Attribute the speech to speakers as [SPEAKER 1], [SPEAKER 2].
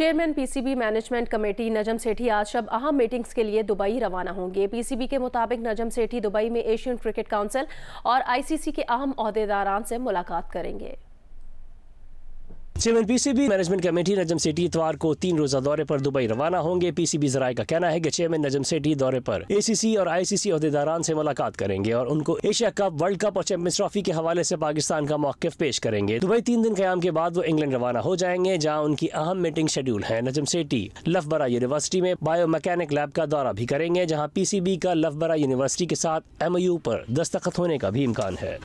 [SPEAKER 1] chairman PCB management committee Najam Sethi आज शब अहम मीटिंग्स के लिए दुबई रवाना होंगे पीसीबी के मुताबिक नजम सेठी दुबई में एशियन क्रिकेट काउंसिल और आईसीसी के अहम अहदेदारान से मुलाकात करेंगे
[SPEAKER 2] chairman PCB management committee Najam Sethi इतवार को तीन रोजा दौरे पर दुबई रवाना होंगे पीसीबी जराये का कहना है कि चेयरमैन नजम सेठी दौरे पर एसीसी और आईसीसी अहदेदारान से मुलाकात करेंगे और उनको एशिया कप वर्ल्ड कप और चैंपियंस ट्रॉफी के हवाले से पाकिस्तान का मौकफ पेश करेंगे दुबई तीन दिन क्याम के बाद वो इंग्लैंड रवाना हो जाएंगे जहाँ उनकी अहम मीटिंग शेड्यूल है नजम सेठी लफबरा यूनिवर्सिटी में बायो मैकेनिक लैब का दौरा भी करेंगे जहाँ बी का लफबरा यूनिवर्सिटी के साथ यू पर दस्तखत होने का भी इम्कान है